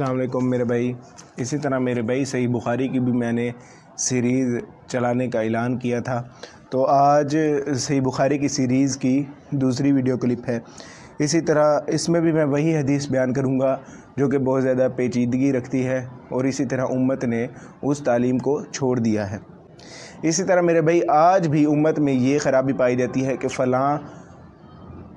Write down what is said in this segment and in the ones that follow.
वालेकुम मेरे भाई इसी तरह मेरे भाई सही बुखारी की भी मैंने सीरीज़ चलाने का ऐलान किया था तो आज सही बुखारी की सीरीज़ की दूसरी वीडियो क्लिप है इसी तरह इसमें भी मैं वही हदीस बयान करूँगा जो कि बहुत ज़्यादा पेचीदगी रखती है और इसी तरह उम्मत ने उस तालीम को छोड़ दिया है इसी तरह मेरे भाई आज भी उम्मत में ये ख़राबी पाई जाती है कि फ़लाँ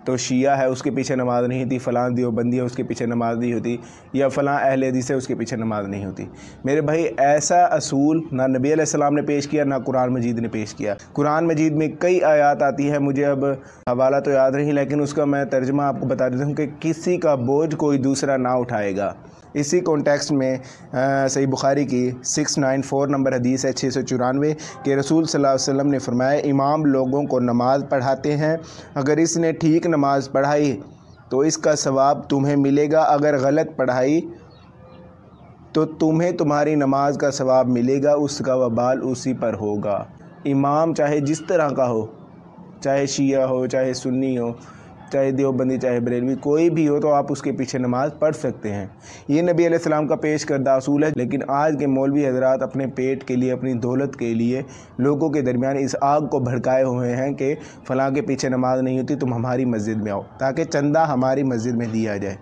तो शिया है उसके पीछे नमाज़ नहीं होती फ़लाँ दियोबंदी है उसके पीछे नमाज़ नहीं होती या फ़लाँ अहल हदीस है उसके पीछे नमाज़ नहीं होती मेरे भाई ऐसा असूल ना नबी आसमाम ने पेश किया ना कुरान मजीद ने पेश किया कुरान मजीद में कई आयात आती है मुझे अब हवाला तो याद नहीं लेकिन उसका मैं तर्जमा आपको बता देता हूँ कि किसी का बोझ कोई दूसरा ना उठाएगा इसी कॉन्टेक्स्ट में सही बुखारी की सिक्स नाइन फोर नंबर हदीस है छः सौ चौरानवे के रसूल सल्लल्लाहु अलैहि वसल्लम ने फरमाया इमाम लोगों को नमाज़ पढ़ाते हैं अगर इसने ठीक नमाज़ पढ़ाई तो इसका सवाब तुम्हें मिलेगा अगर गलत पढ़ाई तो तुम्हें तुम्हारी नमाज का सवाब मिलेगा उसका वबाल उसी पर होगा इमाम चाहे जिस तरह का हो चाहे शिया हो चाहे सुन्नी हो चाहे देवबंदी चाहे बरेलवी कोई भी हो तो आप उसके पीछे नमाज पढ़ सकते हैं ये नबी आसमाम का पेश करदा असूल है लेकिन आज के मौलवी हजरात अपने पेट के लिए अपनी दौलत के लिए लोगों के दरमियान इस आग को भड़काए हुए हैं कि फ़लाँ के पीछे नमाज नहीं होती तुम हमारी मस्जिद में आओ ताकि चंदा हमारी मस्जिद में दिया जाए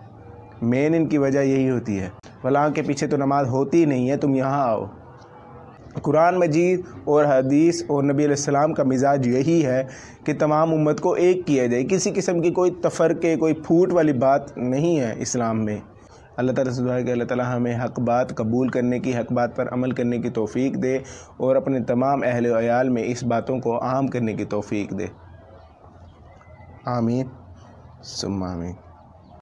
मेन इनकी वजह यही होती है फ़लाँ के पीछे तो नमाज होती ही नहीं है तुम यहाँ आओ कुरान मजीद और हदीस और नबी अलैहिस्सलाम का मिजाज यही है कि तमाम उम्मत को एक किया जाए किसी किस्म की कोई तफरके कोई फूट वाली बात नहीं है इस्लाम में अल्लाह ताला से कि अल्लाह ताला हमें हक बात कबूल करने की हक बात पर अमल करने की तोफ़ी दे और अपने तमाम अहल आयाल में इस बातों को आम करने की तोफ़ी दे आमीन सुम आमीन